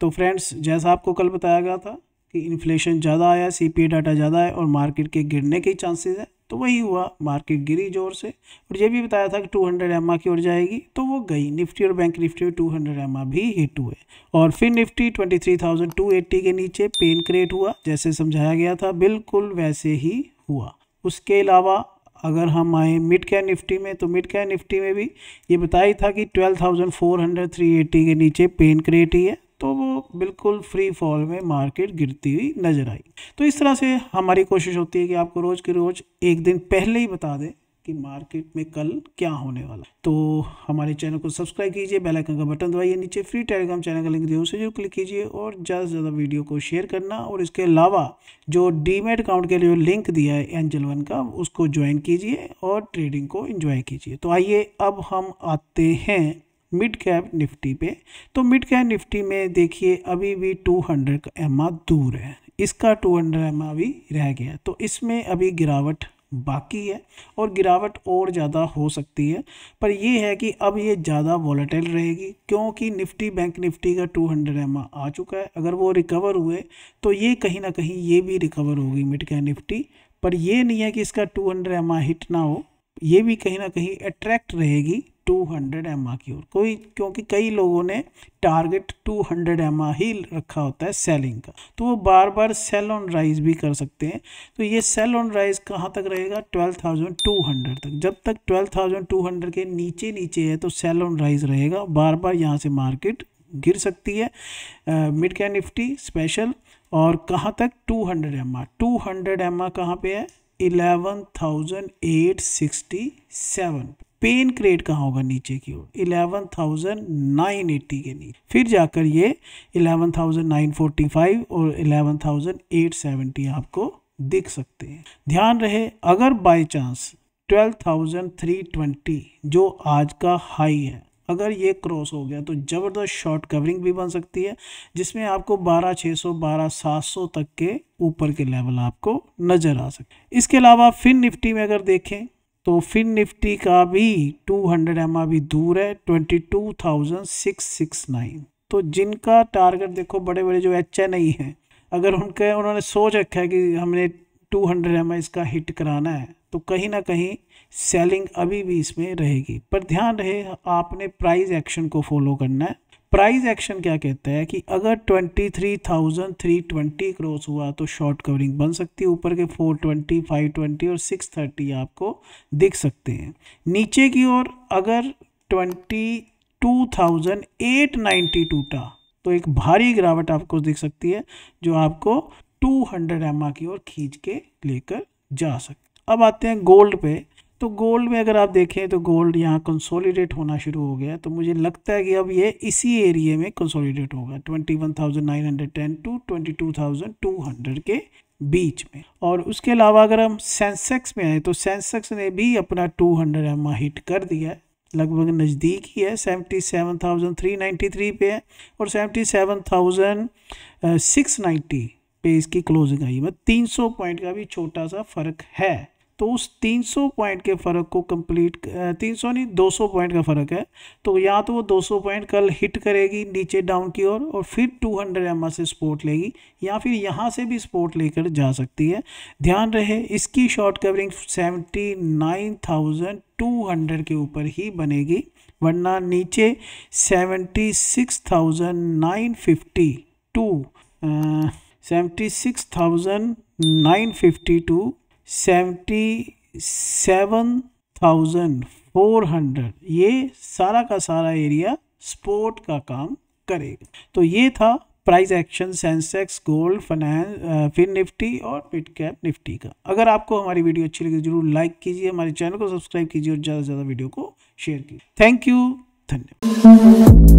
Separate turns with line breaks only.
तो फ्रेंड्स जैसा आपको कल बताया गया था कि इन्फ्लेशन ज़्यादा आया सीपीए डाटा ज़्यादा है और मार्केट के गिरने के चांसेस है तो वही हुआ मार्केट गिरी जोर से और ये भी बताया था कि 200 हंड्रेड की ओर जाएगी तो वो गई निफ्टी और बैंक निफ्टी में टू हंड्रेड भी हिट हुए और फिर निफ्टी 23,280 के नीचे पेन क्रिएट हुआ जैसे समझाया गया था बिल्कुल वैसे ही हुआ उसके अलावा अगर हम आए मिड कैर निफ्टी में तो मिड कैर निफ्टी में भी ये बताया था कि ट्वेल्व 380 के नीचे पेन क्रिएट ही है तो वो बिल्कुल फ्री फॉल में मार्केट गिरती हुई नज़र आई तो इस तरह से हमारी कोशिश होती है कि आपको रोज़ के रोज़ एक दिन पहले ही बता दें कि मार्केट में कल क्या होने वाला तो हमारे चैनल को सब्सक्राइब कीजिए बेल आइकन का बटन दबाइए नीचे फ्री टेलीग्राम चैनल का लिंक दिए उसे जरूर क्लिक कीजिए और ज़्यादा से ज़्यादा वीडियो को शेयर करना और इसके अलावा जो डीमेट अकाउंट के लिए लिंक दिया है एंजल वन का उसको ज्वाइन कीजिए और ट्रेडिंग को इन्जॉय कीजिए तो आइए अब हम आते हैं मिड कैप निफ्टी पे तो मिड कैप निफ्टी में देखिए अभी भी 200 हंड्रेड एम दूर है इसका 200 एम भी रह गया तो इसमें अभी गिरावट बाकी है और गिरावट और ज़्यादा हो सकती है पर यह है कि अब ये ज़्यादा वॉलेटाइल रहेगी क्योंकि निफ्टी बैंक निफ्टी का 200 हंड्रेड एम आ चुका है अगर वो रिकवर हुए तो ये कहीं ना कहीं ये भी रिकवर होगी मिड कैप निफ्टी पर यह नहीं है कि इसका 200 हंड्रेड हिट ना हो ये भी कहीं ना कहीं अट्रैक्ट रहेगी टू हंड्रेड एम की ओर कोई क्योंकि कई लोगों ने टारगेट टू हंड्रेड एम ही रखा होता है सेलिंग का तो वो बार बार सेल ऑन राइज भी कर सकते हैं तो ये सेल ऑन राइज कहाँ तक रहेगा ट्वेल्व थाउजेंड टू हंड्रेड तक जब तक ट्वेल्व थाउजेंड टू हंड्रेड के नीचे नीचे है तो सेल ऑन राइज रहेगा बार बार यहाँ से मार्केट गिर सकती है मिड कैन निफ्टी स्पेशल और कहाँ तक 200 hundred M or two hundred M आ कहाँ पे है eleven thousand eight sixty seven पेन क्रिएट कहाँ होगा नीचे की ओर इलेवन थाउजेंड नाइन एट्टी के नीचे फिर जाकर ये eleven thousand nine forty five और इलेवन थाउजेंड एट सेवेंटी आपको दिख सकते हैं ध्यान रहे अगर by chance twelve thousand three twenty जो आज का हाई है अगर ये क्रॉस हो गया तो ज़बरदस्त शॉर्ट कवरिंग भी बन सकती है जिसमें आपको सौ बारह 12 सौ तक के ऊपर के लेवल आपको नज़र आ सकते इसके अलावा फिन निफ्टी में अगर देखें तो फिन निफ्टी का भी 200 हंड्रेड एम भी दूर है 22,669 तो जिनका टारगेट देखो बड़े बड़े जो एच एन आई हैं अगर उनके उन्होंने सोच रखा है कि हमने 200 हंड्रेड इसका हिट कराना है तो कहीं ना कहीं सेलिंग अभी भी इसमें रहेगी पर ध्यान रहे आपने प्राइस एक्शन को फॉलो करना है प्राइस एक्शन क्या कहता है कि अगर twenty three thousand three twenty cross हुआ तो शॉर्ट कवरिंग बन सकती है ऊपर के फोर ट्वेंटी फाइव ट्वेंटी और सिक्स थर्टी आपको दिख सकते हैं नीचे की ओर अगर twenty two thousand eight ninety टूटा तो एक भारी गिरावट आपको दिख सकती है जो आपको टू हंड्रेड एम की ओर खींच के लेकर जा सकती अब आते हैं गोल्ड पे तो गोल्ड में अगर आप देखें तो गोल्ड यहाँ कंसोलिडेट होना शुरू हो गया तो मुझे लगता है कि अब ये इसी एरिए में कंसोलिडेट होगा twenty one thousand nine hundred ten to twenty two thousand two hundred के बीच में और उसके अलावा अगर हम सेंसेक्स में आए तो सेंसेक्स ने भी अपना टू हंड्रेड एम हिट कर दिया है लगभग नज़दीक ही है seventy seven thousand three ninety three पे है और seventy seven thousand six ninety पे इसकी क्लोजिंग आई मतलब तीन सौ पॉइंट का भी छोटा सा फ़र्क है तो उस 300 पॉइंट के फ़र्क को कंप्लीट 300 नहीं 200 पॉइंट का फ़र्क है तो या तो वो 200 पॉइंट कल हिट करेगी नीचे डाउन की ओर और, और फिर 200 हंड्रेड से स्पोर्ट लेगी या फिर यहाँ से भी स्पोर्ट लेकर जा सकती है ध्यान रहे इसकी शॉर्ट कवरिंग 79,200 के ऊपर ही बनेगी वरना नीचे six thousand nine fifty to seventy seven thousand four hundred ये सारा का सारा एरिया स्पोर्ट का काम करेगा तो ये था price action Sensex gold finance Fin Nifty और मिड कैप निफ्टी का अगर आपको हमारी वीडियो अच्छी लगी जरूर लाइक कीजिए हमारे चैनल को सब्सक्राइब कीजिए और ज़्यादा से ज़्यादा वीडियो को शेयर कीजिए थैंक यू धन्यवाद